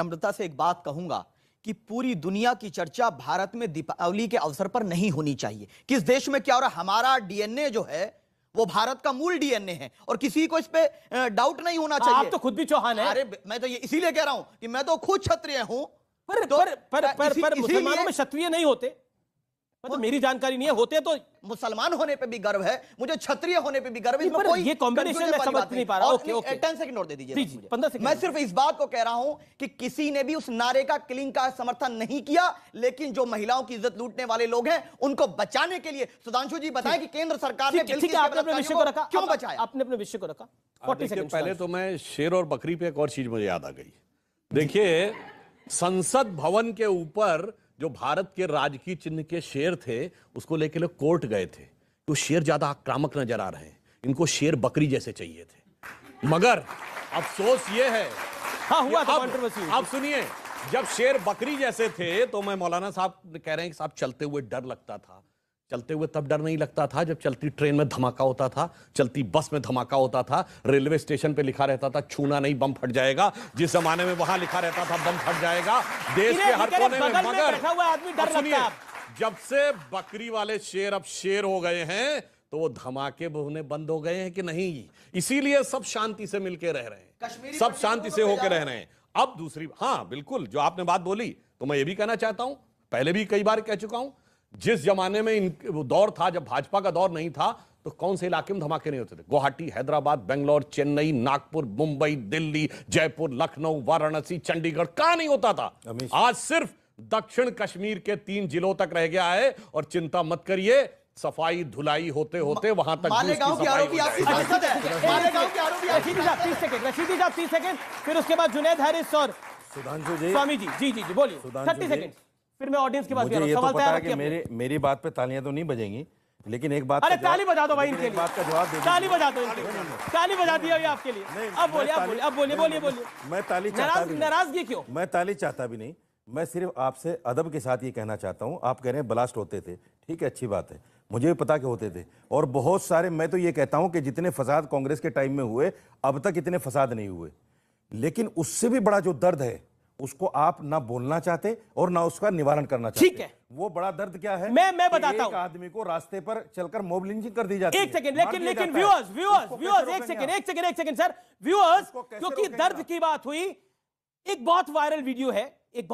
नम्रता से एक बात कहूंगा कि पूरी दुनिया की चर्चा भारत में दीपावली के अवसर पर नहीं होनी चाहिए किस देश में क्या हो रहा हमारा डीएनए जो है वो भारत का मूल डीएनए है और किसी को इस पे डाउट नहीं होना हाँ, चाहिए आप तो खुद भी चौहान है अरे मैं तो ये इसीलिए कह रहा हूं कि मैं तो खुद क्षत्रिय हूं पर तो पर पर, पर, पर, पर मुसलमानों में क्षत्रिय नहीं होते मतलब मेरी जानकारी नहीं है होते तो मुसलमान होने पे भी गर्व है मुझे क्षत्रिय होने पे भी गर्व है कोई ये कॉम्बिनेशन मैं समझ नहीं पा रहा ओके ओके टेन सेकंड और दे दीजिए मैं सिर्फ इस बात को कह रहा हूं कि किसी ने भी उस नारे का किलिंग का समर्थन नहीं किया लेकिन जो महिलाओं की इज्जत लूटने वाले लोग हैं उनको बचाने के लिए सुधांशु जी बताएं कि केंद्र सरकार ने अपने विषय को रखा क्यों बचाया आपने अपने विषय को रखा पहले तो मैं शेर और बकरी पे एक और चीज मुझे याद आ गई देखिए संसद भवन के ऊपर जो भारत के राजकीय चिन्ह के शेर थे उसको लेके लोग कोर्ट गए थे तो शेर ज़्यादा आक्रामक नजर आ रहे हैं इनको शेर बकरी जैसे चाहिए थे मगर अफसोस ये है हाँ हुआ था अब, अब सुनिए जब शेर बकरी जैसे थे तो मैं मौलाना साहब कह रहे हैं कि साहब चलते हुए डर लगता था चलते हुए तब डर नहीं लगता था जब चलती ट्रेन में धमाका होता था चलती बस में धमाका होता था रेलवे स्टेशन पे लिखा रहता था छूना नहीं बम फट जाएगा जिस जमाने में वहां लिखा रहता था बम फट जाएगा देश के हर कोने में मगर सुनिए जब से बकरी वाले शेर अब शेर हो गए हैं तो वो धमाके होने बंद हो गए हैं कि नहीं इसीलिए सब शांति से मिलके रह रहे हैं सब शांति से होकर रह रहे हैं अब दूसरी हाँ बिल्कुल जो आपने बात बोली तो मैं ये भी कहना चाहता हूं पहले भी कई बार कह चुका हूं जिस जमाने में इन दौर था जब भाजपा का दौर नहीं था तो कौन से इलाके में धमाके नहीं होते थे गुवाहाटी हैदराबाद बेंगलोर चेन्नई नागपुर मुंबई दिल्ली जयपुर लखनऊ वाराणसी चंडीगढ़ कहा नहीं होता था आज सिर्फ दक्षिण कश्मीर के तीन जिलों तक रह गया है और चिंता मत करिए सफाई धुलाई होते होते वहां तक फिर उसके बाद जुनेद हारिस और सुधांशु जी स्वामी जी जी जी जी बोलिए थर्टी सेकेंड फिर मैं ऑडियंस के पास तो सवाल तो पता है कि मेरे मेरी बात पे तालियां तो नहीं बजेंगी लेकिन एक बात अरे ताली बजा दो भाई इनके लिए बात का जवाब दे ताली बजा दो ताली बजा दिया है आपके लिए अब बोलिए आप बोलिए अब बोलिए बोलिए बोलिए मैं ताली चाहता नाराजगी क्यों मैं ताली चाहता भी नहीं मैं सिर्फ आपसे अदब के साथ ये कहना चाहता हूँ आप कह रहे हैं ब्लास्ट होते थे ठीक है अच्छी बात है मुझे भी पता के होते थे और बहुत सारे मैं तो ये कहता हूँ कि जितने फसाद कांग्रेस के टाइम में हुए अब तक इतने फसाद नहीं हुए लेकिन उससे भी बड़ा जो दर्द है उसको आप ना बोलना चाहते और ना उसका निवारण करना चाहते ठीक है वो बड़ा दर्द क्या है मैं मैं बताता हूँ आदमी को रास्ते पर चलकर मोब लिंचिंग कर दी जाती एक है लेकिन लेकिन व्यूअर्स व्यूअर्स व्यूअर्स एक सेकंड एक सेकंड एक सेकंड सर व्यूअर्स क्योंकि दर्द की बात हुई एक बहुत वायरल वीडियो है एक